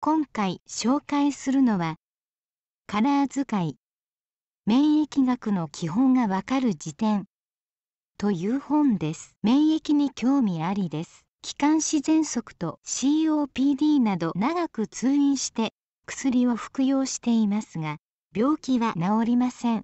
今回紹介するのはカラー使い免疫学の基本がわかる辞典という本です免疫に興味ありです気管支喘息と COPD など長く通院して薬を服用していますが病気は治りません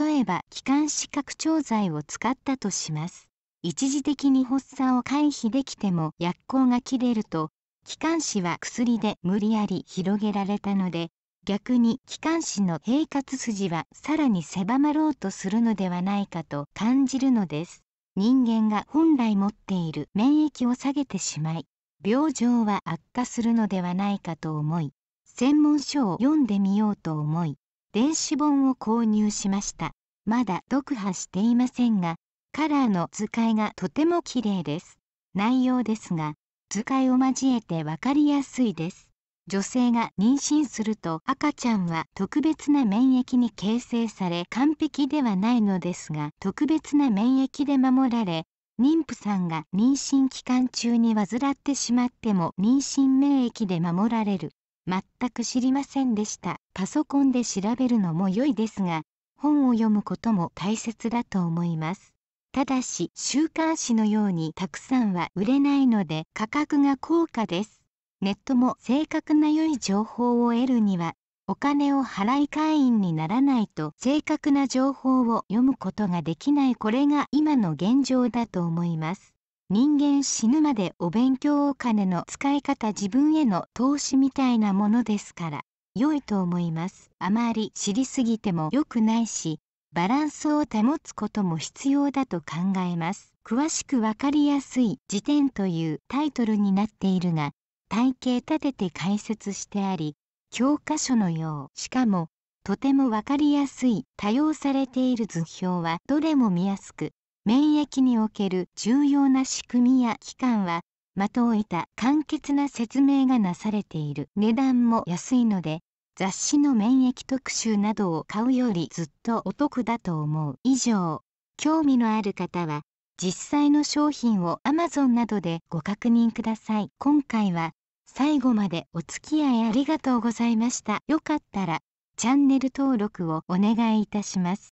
例えば気管支拡張剤を使ったとします一時的に発作を回避できても薬効が切れると気管支は薬で無理やり広げられたので逆に気管支の平滑筋はさらに狭まろうとするのではないかと感じるのです人間が本来持っている免疫を下げてしまい病状は悪化するのではないかと思い専門書を読んでみようと思い電子本を購入しましたまだ読破していませんがカラーの図解がとても綺麗です内容ですが図解を交えて分かりやすいです女性が妊娠すると赤ちゃんは特別な免疫に形成され完璧ではないのですが特別な免疫で守られ妊婦さんが妊娠期間中に患ってしまっても妊娠免疫で守られる全く知りませんでしたパソコンで調べるのも良いですが本を読むことも大切だと思いますただし週刊誌のようにたくさんは売れないので価格が高価です。ネットも正確な良い情報を得るにはお金を払い会員にならないと正確な情報を読むことができないこれが今の現状だと思います。人間死ぬまでお勉強お金の使い方自分への投資みたいなものですから良いと思います。あまり知りすぎても良くないしバランスを保つことも必要だと考えます詳しくわかりやすい辞典というタイトルになっているが体系立てて解説してあり教科書のようしかもとてもわかりやすい多用されている図表はどれも見やすく免疫における重要な仕組みや機関は的を置いた簡潔な説明がなされている値段も安いので雑誌の免疫特集などを買うよりずっとお得だと思う以上興味のある方は実際の商品を Amazon などでご確認ください今回は最後までお付き合いありがとうございましたよかったらチャンネル登録をお願いいたします